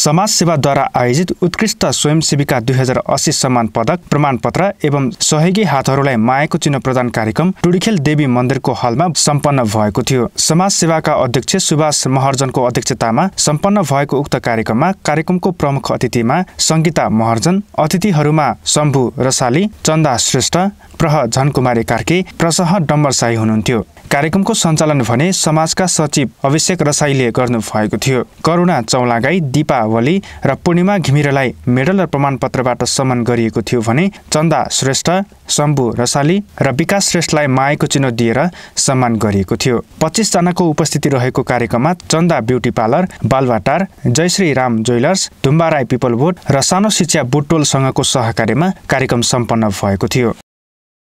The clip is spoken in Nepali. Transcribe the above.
समाजसेवाद्वारा आयोजित उत्कृष्ट स्वयंसेविका दुई हजार अस्सी सम्मान पदक प्रमाणपत्र एवं सहयोगी हातहरूलाई मायाको चिन्ह प्रदान कार्यक्रम टुडीखेल देवी मन्दिरको हलमा सम्पन्न भएको थियो समाजसेवाका अध्यक्ष सुभाष महर्जनको अध्यक्षतामा सम्पन्न भएको उक्त कार्यक्रममा कार्यक्रमको प्रमुख अतिथिमा सङ्गीता महर्जन अतिथिहरूमा शम्भु रसाली चन्दा श्रेष्ठ प्रह झनकुमारी कार्के प्रसह डम्बरसाई हुनुहुन्थ्यो कार्यक्रमको सञ्चालन भने समाजका सचिव अभिषेक रसाईले गर्नुभएको थियो करुणा चौलागाई दिपा अवली र पूर्णिमा घिमिरेलाई मेडल र प्रमाणपत्रबाट सम्मान गरिएको थियो भने चन्दा श्रेष्ठ शम्भु रसाली र विकास श्रेष्ठलाई माएको चिन्ह दिएर सम्मान गरिएको थियो पच्चिसजनाको उपस्थिति रहेको कार्यक्रममा Chanda beauty parlour Baluwatar Jayashree Ram jewellers Dhumba Rai पिपल बोर्ड र सानो शिक्षा बुटोलसँगको सहकार्यमा कार्यक्रम सम्पन्न भएको थियो